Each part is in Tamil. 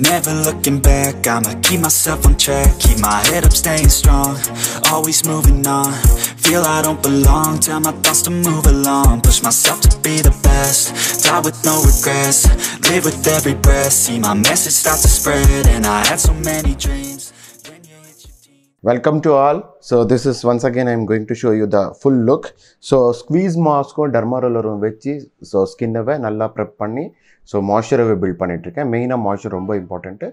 Never looking back, I'ma keep myself on track Keep my head up, staying strong, always moving on Feel I don't belong, tell my thoughts to move along Push myself to be the best, die with no regrets Live with every breath, see my message start to spread And I had so many dreams Welcome to all. So this is once again I am going to show you the full look. So squeeze mask derma roller வச்சு ஸோ ஸ்கின்னவை நல்லா prep பண்ணி ஸோ மாய்ச்சரை பில்ட் பண்ணிகிட்ருக்கேன் மெயினாக மாய்ச்சர் ரொம்ப இம்பார்ட்டண்ட்டு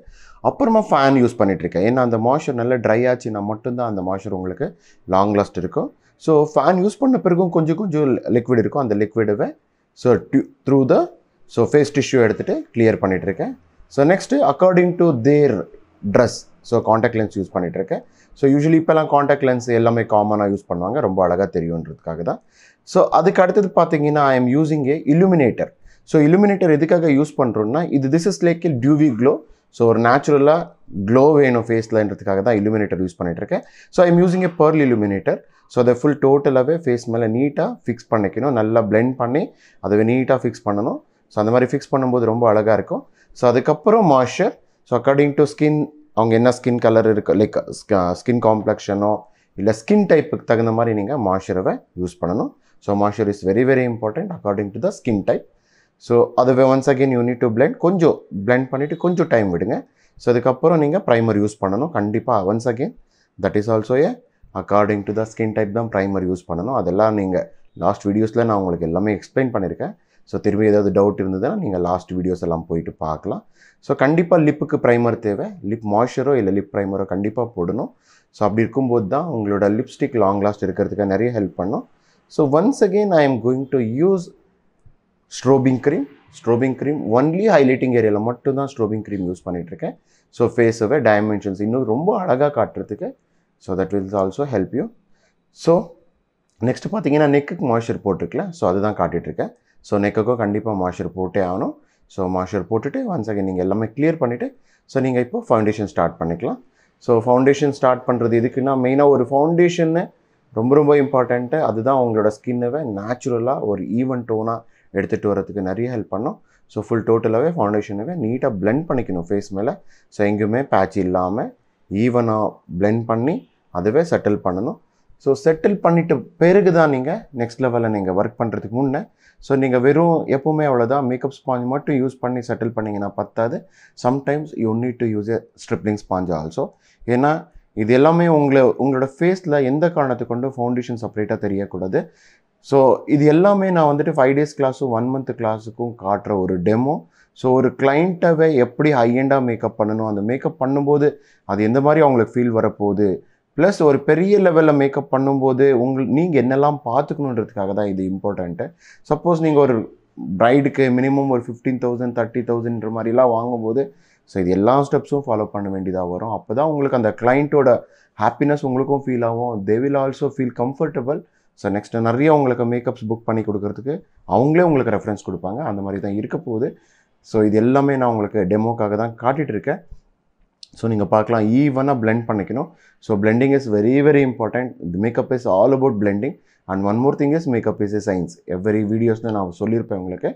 அப்புறமா ஃபேன் யூஸ் பண்ணிகிட்ருக்கேன் ஏன்னா அந்த மாய்ச்சர் நல்லா ட்ரை ஆச்சுன்னா மட்டும்தான் அந்த மாய்ச்சர் உங்களுக்கு லாங் லாஸ்ட் இருக்கும் ஸோ ஃபேன் யூஸ் பண்ண பிறகும் கொஞ்சம் கொஞ்சம் லிக்விட் இருக்கும் அந்த லிக்விடுவே so dew through the so face tissue எடுத்துகிட்டு கிளியர் பண்ணிகிட்ருக்கேன் so next according to their dress so contact lens use பண்ணிகிட்ருக்கேன் ஸோ யூஸ்வலி இப்போலாம் காண்டாக்ட் லென்ஸ் எல்லாமே காமனாக யூஸ் பண்ணுவாங்க ரொம்ப அழகாக தெரியுன்றதுக்காக தான் ஸோ அதுக்கு அடுத்தது பார்த்தீங்கன்னா I am using a illuminator so illuminator எதுக்காக யூஸ் பண்ணுறோன்னா இது this is like dewy glow so ஒரு நேச்சுரலாக க்ளோ வேணும் ஃபேஸ்லன்றதுக்காக தான் இலுமினேட்டர் யூஸ் பண்ணிகிட்ருக்கேன் so I'm using a pearl illuminator so அதை ஃபுல் டோட்டலாகவே ஃபேஸ் மேலே நீட்டாக ஃபிக்ஸ் பண்ணிக்கணும் நல்லா பிளெண்ட் பண்ணி அதை நீட்டாக ஃபிக்ஸ் பண்ணணும் ஸோ அந்த மாதிரி ஃபிக்ஸ் பண்ணும்போது ரொம்ப அழகாக இருக்கும் ஸோ அதுக்கப்புறம் moisture so according to skin அவங்க என்ன ஸ்கின் கலர் இருக்கு லைக் ஸ்கின் காம்ப்ளெக்ஷனோ இல்லை ஸ்கின் டைப்புக்கு தகுந்த மாதிரி நீங்கள் மாய்ஸ்சரவை யூஸ் பண்ணணும் so moisture is very very important according to the skin type so அதுவே once again you need to blend கொஞ்சம் பிளெண்ட் பண்ணிவிட்டு கொஞ்சம் டைம் விடுங்க ஸோ அதுக்கப்புறம் நீங்கள் ப்ரைமர் யூஸ் பண்ணணும் கண்டிப்பாக once again that is also a according to the skin type தான் ப்ரைமர் யூஸ் பண்ணணும் அதெல்லாம் நீங்கள் லாஸ்ட் வீடியோஸில் நான் உங்களுக்கு எல்லாமே எக்ஸ்பிளைன் பண்ணியிருக்கேன் ஸோ திரும்பி ஏதாவது டவுட் இருந்ததுன்னா நீங்கள் லாஸ்ட் வீடியோஸ் எல்லாம் போயிட்டு பார்க்கலாம் ஸோ கண்டிப்பாக லிப்புக்கு ப்ரைமர் தேவை லிப் மாய்ஸ்சரோ இல்லை லிப் ப்ரைமரோ கண்டிப்பாக போடணும் ஸோ அப்படி இருக்கும்போது தான் உங்களோட லிப்ஸ்டிக் லாங் லாஸ்ட் இருக்கிறதுக்கு நிறைய ஹெல்ப் பண்ணும் so once again I am going to use strobing cream strobing cream only highlighting ஏரியாவில் மட்டும்தான் ஸ்ட்ரோபிங் க்ரீம் யூஸ் பண்ணிகிட்ருக்கேன் ஸோ ஃபேஸவே டைமென்ஷன்ஸ் இன்னும் ரொம்ப அழகாக காட்டுறதுக்கு so that will also help you so next பார்த்தீங்கன்னா நெக்குக்கு மாய்ச்சர் போட்டிருக்கல ஸோ அதுதான் காட்டிகிட்ருக்கேன் ஸோ நெக்குக்கும் கண்டிப்பாக மாய்ச்சர் போட்டே ஆகணும் ஸோ மாய்ச்சர் போட்டுட்டு ஒன்ஸ் அகைன் நீங்கள் எல்லாமே கிளியர் பண்ணிவிட்டு ஸோ நீங்கள் இப்போ ஃபவுண்டேஷன் ஸ்டார்ட் பண்ணிக்கலாம் ஸோ ஃபவுண்டேஷன் ஸ்டார்ட் பண்ணுறது எதுக்குன்னா மெயினாக ஒரு ஃபவுண்டேஷன்னு ரொம்ப ரொம்ப இம்பார்ட்டண்ட்டு அதுதான் உங்களோட ஸ்கின்னவே நேச்சுரலாக ஒரு ஈவன் டோனாக எடுத்துகிட்டு வரதுக்கு நிறைய ஹெல்ப் பண்ணோம் ஸோ ஃபுல் டோட்டலாகவே ஃபவுண்டேஷனவே நீட்டாக பிளெண்ட் பண்ணிக்கணும் ஃபேஸ் மேலே ஸோ எங்கேயுமே பேட்ச் இல்லாமல் ஈவனாக பிளெண்ட் பண்ணி அதுவே செட்டில் பண்ணணும் ஸோ செட்டில் பண்ணிவிட்டு பிறகு தான் நீங்கள் நெக்ஸ்ட் லெவலில் நீங்கள் ஒர்க் பண்ணுறதுக்கு முன்னே ஸோ நீங்கள் வெறும் எப்போவுமே அவ்வளோதான் மேக்கப் ஸ்பாஞ்ச் மட்டும் யூஸ் பண்ணி செட்டில் பண்ணிங்கன்னா பத்தாது sometimes you need to use a stippling sponge also ஏன்னா இது எல்லாமே உங்களை உங்களோட ஃபேஸில் எந்த காரணத்தை கொண்டு ஃபவுண்டேஷன் செப்பரேட்டாக தெரியக்கூடாது ஸோ இது எல்லாமே நான் வந்துட்டு ஃபைவ் டேஸ் கிளாஸும் ஒன் மந்த் கிளாஸுக்கும் காட்டுற ஒரு டெமோ ஸோ ஒரு கிளைண்ட்டவை எப்படி ஹையண்டாக மேக்கப் பண்ணணும் அந்த மேக்கப் பண்ணும்போது அது எந்த மாதிரி அவங்களுக்கு ஃபீல் வரப்போகுது ப்ளஸ் ஒரு பெரிய லெவலில் மேக்கப் பண்ணும்போது உங்கள் நீங்கள் என்னெல்லாம் பார்த்துக்கணுன்றதுக்காக தான் இது இம்பார்ட்டண்ட்டு சப்போஸ் நீங்கள் ஒரு ப்ரைடுக்கு மினிமம் ஒரு ஃபிஃப்டீன் தௌசண்ட் தேர்ட்டி தௌசண்ட்ன்ற மாதிரிலாம் வாங்கும்போது ஸோ இது எல்லா ஸ்டெப்ஸும் ஃபாலோ பண்ண வேண்டியதாக வரும் அப்போ தான் உங்களுக்கு அந்த கிளைண்ட்டோட ஹாப்பினஸ் உங்களுக்கும் ஃபீல் ஆகும் they will also feel comfortable so next நிறைய உங்களுக்கு மேக்கப்ஸ் புக் பண்ணி கொடுக்குறதுக்கு அவங்களே உங்களுக்கு ரெஃபரன்ஸ் கொடுப்பாங்க அந்த மாதிரி தான் இருக்க போகுது ஸோ இது எல்லாமே நான் உங்களுக்கு டெமோக்காக தான் காட்டிகிட்ருக்கேன் ஸோ நீங்கள் பார்க்கலாம் ஈவனாக பிளெண்ட் பண்ணிக்கணும் so blending is very very important makeup is all about blending and one more thing is makeup is a science every வீடியோஸ்னு நான் சொல்லியிருப்பேன் உங்களுக்கு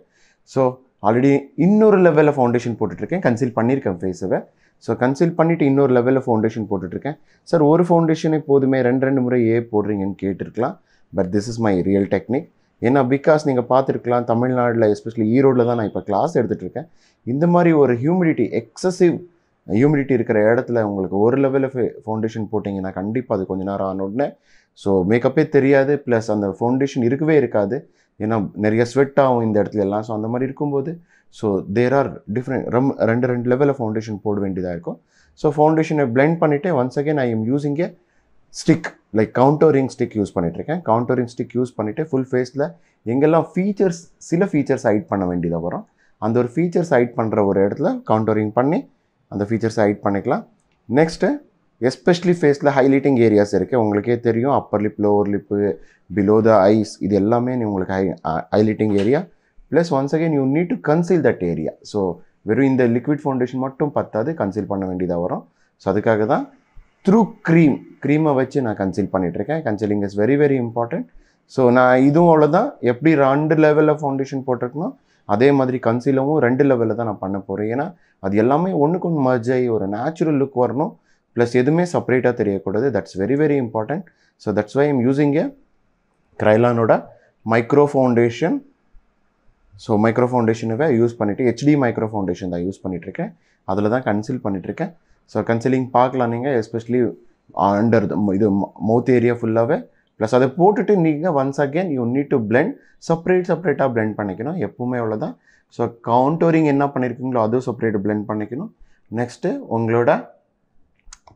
ஸோ ஆல்ரெடி இன்னொரு லெவலில் ஃபவுண்டேஷன் போட்டுட்ருக்கேன் கன்சீல் பண்ணியிருக்கேன் ஃபேஸவை ஸோ கன்சீல் பண்ணிவிட்டு இன்னொரு லெவலில் ஃபவுண்டேஷன் போட்டுட்ருக்கேன் சார் ஒரு ஃபவுண்டேஷனே போதுமே ரெண்டு ரெண்டு முறை ஏ போடுறீங்கன்னு கேட்டிருக்கலாம் but this is my real technique ஏன்னா பிகாஸ் நீங்கள் பார்த்துருக்கலாம் தமிழ்நாட்டில் எஸ்பெஷலி ஈரோடில் தான் நான் இப்போ கிளாஸ் எடுத்துகிட்ருக்கேன் இந்த மாதிரி ஒரு ஹியூமிடிட்டி எக்ஸசிவ் ஹியூமிடிட்டி இருக்கிற இடத்துல உங்களுக்கு ஒரு லெவலில் ஃபவுண்டேஷன் போட்டிங்கன்னா கண்டிப்பாக அது கொஞ்ச நேரம் ஆன உடனே ஸோ மேக்கப்பே தெரியாது ப்ளஸ் அந்த ஃபவுண்டேஷன் இருக்கவே இருக்காது ஏன்னா நிறைய ஸ்வெட் ஆகும் இந்த இடத்துல எல்லாம் ஸோ அந்த மாதிரி இருக்கும்போது ஸோ தேர் ஆர் டிஃப்ரெண்ட் ரம் ரெண்டு ரெண்டு லெவலில் ஃபவுண்டேஷன் போட வேண்டியதாக இருக்கும் ஸோ ஃபவுண்டேஷனை பிளெண்ட் பண்ணிவிட்டு once again I am using a stick like contouring stick use பண்ணிகிட்ருக்கேன் கவுண்டரிங் ஸ்டிக் யூஸ் பண்ணிவிட்டு ஃபுல் ஃபேஸில் எங்கெல்லாம் ஃபீச்சர்ஸ் சில ஃபீச்சர்ஸ் ஹைட் பண்ண வேண்டியதாக வரும் அந்த ஒரு ஃபீச்சர்ஸ் ஹைட் பண்ணுற ஒரு இடத்துல கவுண்டரிங் பண்ணி அந்த ஃபீச்சர்ஸ் ஹைட் பண்ணிக்கலாம் நெக்ஸ்ட்டு எஸ்பெஷலி ஃபேஸில் ஹைலைட்டிங் ஏரியாஸ் இருக்குது உங்களுக்கே தெரியும் upper lip lower lip below the eyes இது எல்லாமே நீ உங்களுக்கு high highlighting area plus once again you need to conceal that area so வெறும் இந்த லிக்விட் ஃபவுண்டேஷன் மட்டும் பத்தாது கன்சீல் பண்ண வேண்டியதாக வரும் ஸோ அதுக்காக தான் த்ரூ க்ரீம் க்ரீமை வச்சு நான் கன்சீல் பண்ணிகிட்ருக்கேன் concealing is very very important so நான் இதுவும் அவ்வளோ தான் எப்படி ரெண்டு லெவலில் ஃபவுண்டேஷன் போட்டிருக்கனோ அதே மாதிரி கன்சீலவும் ரெண்டு லெவலில் தான் நான் பண்ண போகிறேன் ஏன்னா அது எல்லாமே ஒன்றுக்கு ஒன்று மர்ஜ் ஒரு நேச்சுரல் லுக் வரணும் ப்ளஸ் எதுவுமே செப்பரேட்டாக தெரியக்கூடாது that's very very important so that's why am using a க்ரைலானோட மைக்ரோ ஃபவுண்டேஷன் ஸோ மைக்ரோ ஃபவுண்டேஷனவே யூஸ் பண்ணிவிட்டு ஹெச்டி மைக்ரோ ஃபவுண்டேஷன் தான் யூஸ் பண்ணிகிட்ருக்கேன் அதில் தான் கன்சில் பண்ணிகிட்ருக்கேன் ஸோ கன்சிலிங் பார்க்கலாம் நீங்கள் எஸ்பெஷலி அண்டர் இது மவுத் ஏரியா ஃபுல்லாகவே ப்ளஸ் அதை போட்டுட்டு நீங்கள் once again you need to blend separate செப்பரேட்டாக பிளெண்ட் பண்ணிக்கணும் எப்பவுமே அவ்வளோதான் ஸோ கவுண்டோரிங் என்ன பண்ணியிருக்கீங்களோ அதுவும் செப்பரேட் பிளெண்ட் பண்ணிக்கணும் நெக்ஸ்ட்டு உங்களோட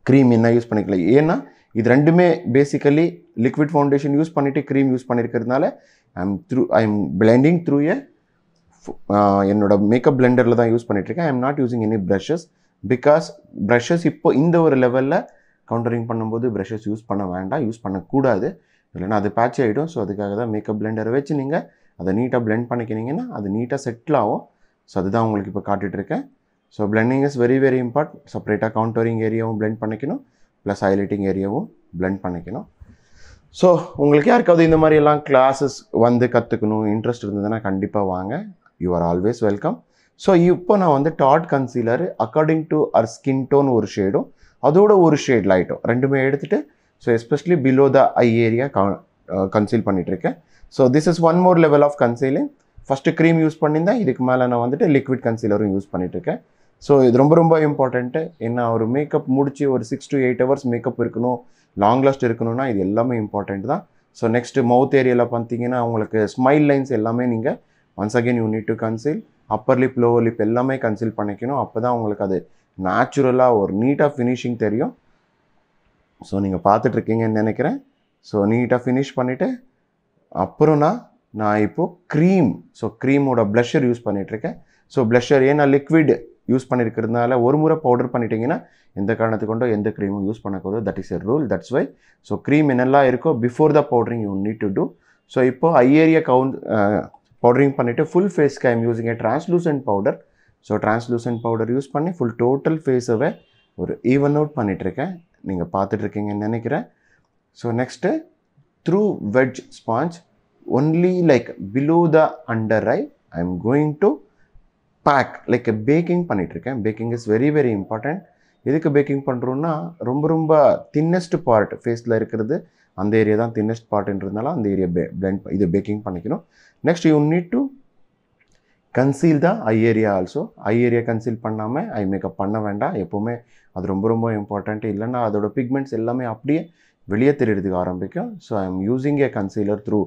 க்ரீம் என்ன யூஸ் பண்ணிக்கலாம் ஏன்னா இது ரெண்டுமே பேசிக்கலி லிக்விட் ஃபவுண்டேஷன் யூஸ் பண்ணிவிட்டு க்ரீம் யூஸ் பண்ணியிருக்கிறதுனால I'm through I am blending through a என்னோட மேக்கப் பிளெண்டரில் தான் யூஸ் பண்ணிகிட்ருக்கேன் I am not using any brushes because brushes இப்போ இந்த ஒரு லெவலில் கவுண்டரிங் பண்ணும்போது ப்ரஷஸ் யூஸ் பண்ண வேண்டாம் யூஸ் பண்ணக்கூடாது இல்லைன்னா அது பேட்ச் ஆகிடும் ஸோ அதுக்காக தான் மேக்கப் பிளெண்டரை வச்சு நீங்கள் அதை நீட்டாக பிளெண்ட் பண்ணிக்கினீங்கன்னா அது நீட்டாக செட்டில் ஆகும் ஸோ அதுதான் உங்களுக்கு இப்போ காட்டிகிட்ருக்கேன் so blending is very very import செப்பரேட்டாக கவுண்டரிங் ஏரியாவும் பிளெண்ட் பண்ணிக்கணும் ப்ளஸ் ஹைலைட்டிங் ஏரியாவும் பிளெண்ட் பண்ணிக்கணும் ஸோ உங்களுக்கு யாருக்காவது இந்த மாதிரி எல்லாம் கிளாஸஸ் வந்து கற்றுக்கணும் இன்ட்ரெஸ்ட் இருந்ததுன்னா கண்டிப்பாக வாங்க you are always welcome so இப்போ நான் வந்து dot concealer according to our skin tone ஒரு ஷேடும் அதோட ஒரு ஷேட் லைட்டும் ரெண்டுமே எடுத்துகிட்டு so especially below the eye area conceal பண்ணிகிட்ருக்கேன் so this is one more level of concealing first cream use பண்ணியிருந்தேன் இதுக்கு மேலே நான் வந்துட்டு லிக்விட் கன்சீலரும் யூஸ் பண்ணிகிட்ருக்கேன் ஸோ இது ரொம்ப ரொம்ப இம்பார்ட்டண்ட்டு என்ன ஒரு மேக்கப் முடிச்சு ஒரு six to eight hours makeup இருக்கணும் லாங் லாஸ்ட் இருக்கணும்னா இது எல்லாமே இம்பார்ட்டண்ட் தான் ஸோ நெக்ஸ்ட்டு மவுத் ஏரியாவில் பார்த்தீங்கன்னா உங்களுக்கு ஸ்மைல் லைன்ஸ் எல்லாமே நீங்கள் once again you need to conceal upper lip lower lip எல்லாமே கன்சில் பண்ணிக்கணும் அப்போ தான் உங்களுக்கு அது நேச்சுரலாக ஒரு நீட்டாக ஃபினிஷிங் தெரியும் ஸோ நீங்கள் பார்த்துட்ருக்கீங்கன்னு நினைக்கிறேன் ஸோ நீட்டாக ஃபினிஷ் பண்ணிவிட்டு அப்புறம்னா நான் இப்போது க்ரீம் ஸோ க்ரீமோட ப்ளஷர் யூஸ் பண்ணிகிட்ருக்கேன் ஸோ ப்ளஷர் ஏன் நான் லிக்விட் யூஸ் பண்ணியிருக்கிறதுனால ஒரு முறை பவுடர் பண்ணிட்டீங்கன்னா எந்த காரணத்து கொண்டோ எந்த க்ரீமும் யூஸ் பண்ணக்கூடாது that is a rule that's why so cream என்னெல்லாம் இருக்கோ before the powdering you need to do so இப்போது ஐ ஏரியா கவுண்ட் பவுடரிங் பண்ணிவிட்டு ஃபுல் ஃபேஸ்க்கு I'm using a translucent powder so translucent powder use பண்ணி ஃபுல் டோட்டல் ஃபேஸவை ஒரு ஈவன் அவுட் பண்ணிகிட்ருக்கேன் நீங்கள் பார்த்துட்ருக்கீங்கன்னு நினைக்கிறேன் so next through wedge sponge only like below the under eye I am going to bake like packing பண்ணிகிட்ருக்கேன் baking is very very important எதுக்கு பேக்கிங் பண்ணுறோன்னா ரொம்ப ரொம்ப தின்னஸ்ட் பார்ட் ஃபேஸில் இருக்கிறது அந்த ஏரியா தான் தின்னஸ்ட் பார்ட்டுன்றதுனால அந்த ஏரியா பே பிளெண்ட் இது பேக்கிங் பண்ணிக்கணும் next you need to conceal தான் eye area also eye area conceal பண்ணாமல் ஐ மேக்கப் பண்ண வேண்டாம் எப்போவுமே அது ரொம்ப ரொம்ப இம்பார்ட்டண்ட்டு இல்லைன்னா அதோட பிக்மெண்ட்ஸ் எல்லாமே அப்படியே வெளியே தெரியறதுக்கு ஆரம்பிக்கும் so I am using a concealer through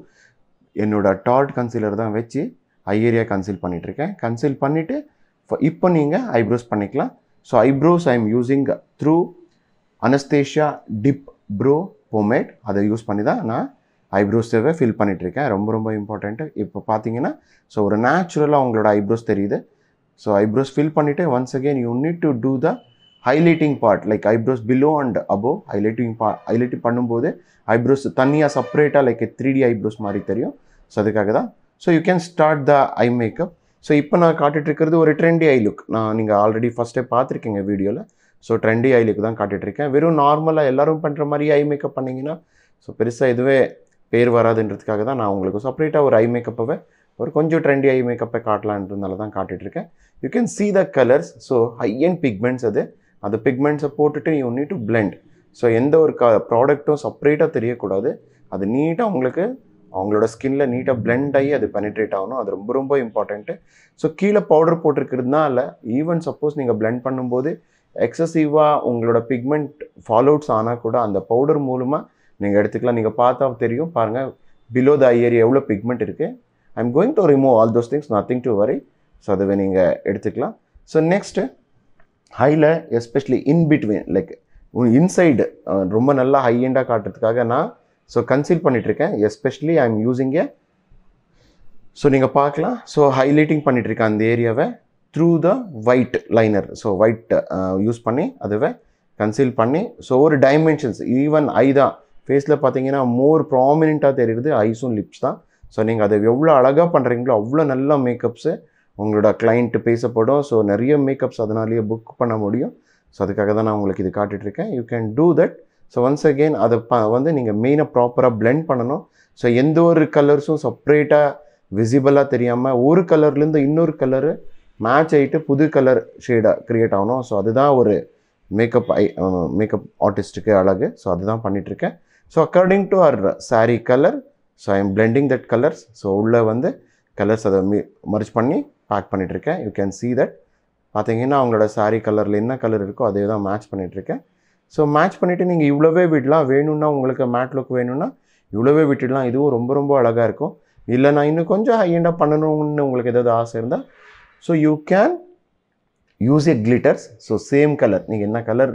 என்னோடய டார்ட் கன்சீலர் தான் வச்சு ஐ ஏரியா கன்சீல் பண்ணிகிட்ருக்கேன் கன்சீல் பண்ணிவிட்டு இப்போ நீங்கள் ஐப்ரோஸ் பண்ணிக்கலாம் so eyebrows I am using through Anastasia dip brow pomade அதை யூஸ் பண்ணி தான் நான் ஐப்ரோஸ்டவே ஃபில் பண்ணிகிட்ருக்கேன் ரொம்ப ரொம்ப இம்பார்ட்டண்ட்டு இப்போ பார்த்தீங்கன்னா ஸோ ஒரு நேச்சுரலாக உங்களோட ஐப்ரோஸ் தெரியுது ஸோ ஐப்ரோஸ் ஃபில் பண்ணிவிட்டு once again you need to do the highlighting part like eyebrows below and above highlighting பா ஹைலைட்டிங் பண்ணும்போது ஐப்ரோஸ் தனியாக செப்பரேட்டாக லைக் த்ரீ டி ஐப்ரோஸ் மாதிரி தெரியும் ஸோ அதுக்காக தான் so you can start the eye makeup so இப்போ நான் காட்டிகிட்ருக்கிறது ஒரு ட்ரெண்டி ஐ லுக் நான் நீங்கள் ஆல்ரெடி ஃபஸ்ட்டே பார்த்துருக்கீங்க வீடியோவில் ஸோ ட்ரெண்டி ஐ தான் காட்டிகிட்ருக்கேன் வெறும் நார்மலாக எல்லோரும் பண்ணுற மாதிரி ஐ மேக்கப் பண்ணிங்கன்னா ஸோ பெருசாக இதுவே பேர் வராதுன்றதுக்காக தான் நான் உங்களுக்கு செப்பரேட்டாக ஒரு ஐ மேக்கப்பவே ஒரு கொஞ்சம் ட்ரெண்டி ஐ மேக்கப்பை காட்டலான்றதுனால தான் காட்டிகிட்ருக்கேன் you can see the colours so high and pigments அது அந்த பிக்மெண்ட்ஸை போட்டுட்டு you need to blend so எந்த ஒரு க ப்ராடக்ட்டும் செப்பரேட்டாக தெரியக்கூடாது அது நீட்டாக உங்களுக்கு அவங்களோட ஸ்கின்ல நீட்டாக பிளெண்ட் ஆகி அது பெனிட்ரேட் ஆகணும் அது ரொம்ப ரொம்ப இம்பார்ட்டண்ட்டு ஸோ கீழே பவுடர் போட்டிருக்கிறதுனால ஈவன் சப்போஸ் நீங்கள் பிளெண்ட் பண்ணும்போது எக்ஸசிவாக உங்களோட பிக்மெண்ட் ஃபாலோட்ஸ் ஆனால் கூட அந்த பவுடர் மூலமாக நீங்கள் எடுத்துக்கலாம் நீங்கள் பார்த்தா தெரியும் பாருங்கள் பிலோ த ஐயர் எவ்வளோ பிக்மெண்ட் இருக்குது I am going to remove all those things nothing to worry so அதுவே நீங்கள் எடுத்துக்கலாம் ஸோ நெக்ஸ்ட்டு ஹையில் especially in between like inside ரொம்ப நல்லா ஹை எண்டாக காட்டுறதுக்காக நான் ஸோ கன்சீல் பண்ணிகிட்ருக்கேன் especially I am using a so நீங்கள் பார்க்கலாம் ஸோ ஹைலைட்டிங் பண்ணிகிட்ருக்கேன் அந்த ஏரியாவை through the white liner so white use பண்ணி அதுவே கன்சீல் பண்ணி ஸோ ஒரு டைமென்ஷன்ஸ் ஈவன் ஐ தான் ஃபேஸில் பார்த்தீங்கன்னா மோர் ப்ராமினெண்ட்டாக தெரியுது ஐஸும் லிப்ஸ் தான் ஸோ நீங்கள் அதை எவ்வளோ அழகாக பண்ணுறீங்களோ அவ்வளோ நல்ல மேக்கப்ஸு உங்களோட கிளைண்ட்டு பேசப்படும் ஸோ நிறைய மேக்கப்ஸ் அதனாலேயே புக் பண்ண முடியும் ஸோ அதுக்காக தான் நான் உங்களுக்கு இது காட்டிட்ருக்கேன் you can do that so once again அதை ப வந்து நீங்கள் மெயினாக ப்ராப்பராக பிளெண்ட் பண்ணணும் ஸோ எந்த ஒரு கலர்ஸும் செப்ரேட்டாக விசிபிளாக தெரியாமல் ஒரு கலர்லேருந்து இன்னொரு கலரு மேட்ச் ஆகிட்டு புது கலர் ஷேடாக க்ரியேட் ஆகணும் ஸோ அதுதான் ஒரு மேக்கப் ஐ மேக்கப் ஆர்டிஸ்ட்டுக்கு அழகு ஸோ அதுதான் பண்ணிகிட்ருக்கேன் so according to our sari colour so I am blending that colours so உள்ளே வந்து கலர்ஸ் அதை மீ மர்ச் பண்ணி பேக் பண்ணிகிட்ருக்கேன் யூ கேன் சி தட் பார்த்தீங்கன்னா அவங்களோட சாரீ கலரில் என்ன கலர் இருக்கோ அதே தான் மேட்ச் பண்ணிகிட்ருக்கேன் ஸோ மேட்ச் பண்ணிவிட்டு நீங்கள் இவ்வளோவே விடலாம் வேணும்னா உங்களுக்கு மேட் லுக் வேணும்னா இவ்வளோவே விட்டுடலாம் இதுவும் ரொம்ப ரொம்ப அழகாக இருக்கும் இல்லை நான் இன்னும் கொஞ்சம் ஹையண்டாக பண்ணணும்னு உங்களுக்கு ஏதாவது ஆசை இருந்தால் so you can use it glitters so same colour நீங்கள் என்ன கலர்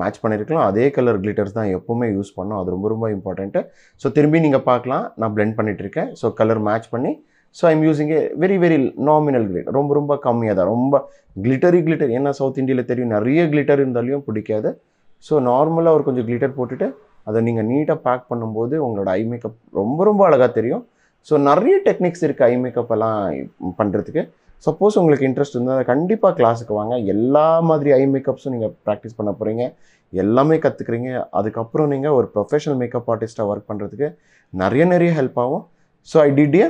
மேட்ச் பண்ணியிருக்கலாம் அதே கலர் கிளிட்டர்ஸ் தான் எப்போவுமே யூஸ் பண்ணோம் அது ரொம்ப ரொம்ப இம்பார்ட்டண்ட்டு ஸோ திரும்பி நீங்கள் பார்க்கலாம் நான் பிளெண்ட் பண்ணிகிட்டு இருக்கேன் ஸோ கலர் மேட்ச் பண்ணி so I'm using a very very nominal கிளிட் ரொம்ப ரொம்ப கம்மியாக தான் ரொம்ப கிளிட்டரி கிளிட்டர் ஏன்னா சவுத் இந்தியாவில் தெரியும் நிறைய கிளிட்டர் இருந்தாலும் பிடிக்காது ஸோ நார்மலாக ஒரு கொஞ்சம் கிளிட்டர் போட்டுட்டு அதை நீங்கள் நீட்டாக பேக் பண்ணும்போது உங்களோட ஐ மேக்கப் ரொம்ப ரொம்ப அழகாக தெரியும் ஸோ நிறைய டெக்னிக்ஸ் இருக்குது ஐ மேக்கப் எல்லாம் பண்ணுறதுக்கு சப்போஸ் உங்களுக்கு இன்ட்ரெஸ்ட் இருந்தால் அதை கண்டிப்பாக கிளாஸுக்கு வாங்க எல்லா மாதிரி ஐ மேக்கப்ஸும் நீங்கள் ப்ராக்டிஸ் பண்ண போகிறீங்க எல்லாமே கற்றுக்குறீங்க அதுக்கப்புறம் நீங்கள் ஒரு ப்ரொஃபஷனல் மேக்கப் ஆர்டிஸ்ட்டாக ஒர்க் பண்ணுறதுக்கு நிறைய நிறைய ஹெல்ப் ஆகும் ஸோ ஐ டிடிஏ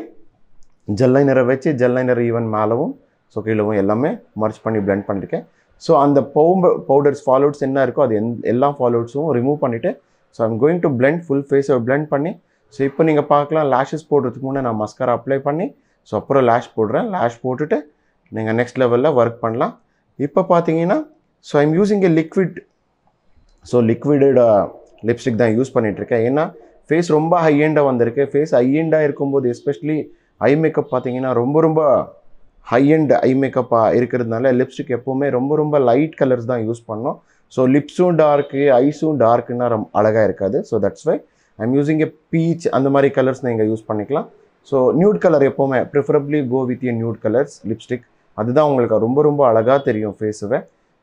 லைனரை வச்சு லைனர் ஈவன் மேலவும் ஸோ கீழவும் எல்லாமே மர்ச் பண்ணி பிளெண்ட் பண்ணியிருக்கேன் ஸோ அந்த பவும்ப பவுடர்ஸ் ஃபாலோட்ஸ் என்ன இருக்கோ அது எந் எல்லா ஃபாலோட்ஸும் ரிமூவ் பண்ணிவிட்டு so I'm going to blend full ஃபேஸை பிளெண்ட் பண்ணி ஸோ இப்போ நீங்கள் பார்க்கலாம் லேஷஸ் போடுறதுக்கு முன்னே நான் மஸ்காரா அப்ளை பண்ணி ஸோ அப்புறம் லேஷ் போடுறேன் லேஷ் போட்டுட்டு நீங்கள் நெக்ஸ்ட் லெவலில் ஒர்க் பண்ணலாம் இப்போ பார்த்தீங்கன்னா so I'm using a liquid so லிக்விடோட லிப்ஸ்டிக் தான் யூஸ் பண்ணிகிட்ருக்கேன் ஏன்னா ஃபேஸ் ரொம்ப ஹை ஹையெண்டாக வந்திருக்கு ஃபேஸ் ஹை ஹையெண்டாக இருக்கும்போது எஸ்பெஷலி ஐ மேக்கப் பார்த்தீங்கன்னா ரொம்ப ரொம்ப ஹையண்ட் ஐ மேக்கப்பாக இருக்கிறதுனால லிப்ஸ்டிக் எப்போவுமே ரொம்ப ரொம்ப லைட் கலர்ஸ் தான் யூஸ் பண்ணோம் ஸோ லிப்ஸும் டார்க்கு ஐஸும் டார்க்குன்னா ரொம்ப அழகாக இருக்காது so that's why I'm using a peach அந்த மாதிரி கலர்ஸ் நீங்கள் யூஸ் பண்ணிக்கலாம் ஸோ நியூட் கலர் எப்போவுமே preferably go with a nude colours lipstick அதுதான் உங்களுக்கு ரொம்ப ரொம்ப அழகாக தெரியும் ஃபேஸுவை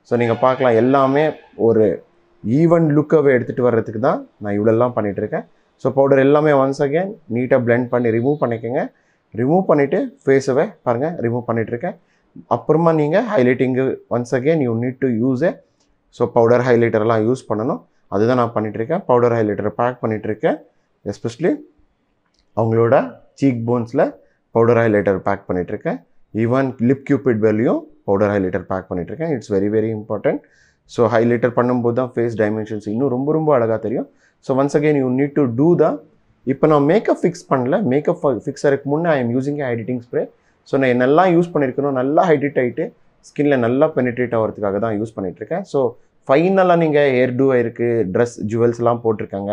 ஸோ நீங்கள் பார்க்கலாம் எல்லாமே ஒரு ஈவன் லுக்கவை எடுத்துகிட்டு வர்றதுக்கு தான் நான் இவ்வளோலாம் பண்ணிகிட்ருக்கேன் ஸோ பவுடர் எல்லாமே ஒன்ஸ் அகேன் நீட்டாக பிளெண்ட் பண்ணி ரிமூவ் பண்ணிக்கோங்க ரிமூவ் பண்ணிவிட்டு ஃபேஸுவை பாருங்கள் ரிமூவ் பண்ணிகிட்ருக்கேன் அப்புறமா நீங்கள் ஹைலைட்டிங்கு once again you need to use a so powder ஹைலைட்டர்லாம் யூஸ் பண்ணணும் அதுதான் நான் பண்ணிகிட்ருக்கேன் பவுடர் ஹைலைட்டரை பேக் பண்ணிகிட்ருக்கேன் எஸ்பெஷலி அவங்களோட சீக் போன்ஸில் பவுடர் ஹைலைட்டர் பேக் பண்ணிகிட்ருக்கேன் ஈவன் லிப் கியூபிட் வேலையும் பவுடர் ஹைலைட்டர் பேக் பண்ணிகிட்ருக்கேன் it's very very important so highlighter பண்ணும்போது தான் ஃபேஸ் டைமென்ஷன்ஸ் இன்னும் ரொம்ப ரொம்ப அழகாக தெரியும் so once again you need to do the இப்போ நான் மேக்கப் ஃபிக்ஸ் பண்ணல மேக்கப் ஃபிக்ஸருக்கு முன்னே ஐ எம் யூஸிங் ஹைடிட்டிங் ஸ்ப்ரே ஸோ நான் நல்லா யூஸ் பண்ணியிருக்கணும் நல்லா ஹைட்ரேட் ஆகிட்டு ஸ்கின்ல நல்லா பெனிட்ரேட் ஆகிறதுக்காக தான் யூஸ் பண்ணிகிட்ருக்கேன் ஸோ ஃபைனலாக நீங்கள் ஹேர் டூ ஆயிருக்கு ட்ரெஸ் ஜுவல்ஸ்லாம் போட்டிருக்காங்க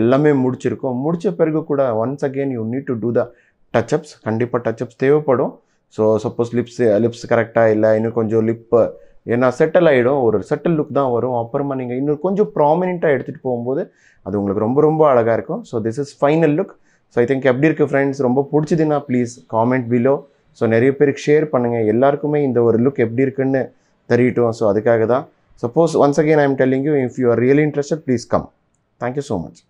எல்லாமே முடிச்சிருக்கோம் முடித்த பிறகு கூட once again you need to do the ups கண்டிப்பாக அப்ஸ் தேவைப்படும் ஸோ சப்போஸ் லிப்ஸ் லிப்ஸ் கரெக்டாக இல்லை இன்னும் கொஞ்சம் லிப்பு ஏன்னா செட்டில் ஆகிடும் ஒரு செட்டில் லுக் தான் வரும் அப்புறமா நீங்கள் இன்னும் கொஞ்சம் ப்ராமினெண்ட்டாக எடுத்துகிட்டு போகும்போது அது உங்களுக்கு ரொம்ப ரொம்ப அழகாக இருக்கும் so this is final look so I think எப்படி இருக்குது ஃப்ரெண்ட்ஸ் ரொம்ப பிடிச்சதுன்னா ப்ளீஸ் காமெண்ட் பிலோ ஸோ நிறைய பேருக்கு ஷேர் பண்ணுங்கள் எல்லாருக்குமே இந்த ஒரு லுக் எப்படி இருக்குன்னு தெரியட்டும் ஸோ அதுக்காக தான் suppose once again I am telling you if you are really interested please come thank you so much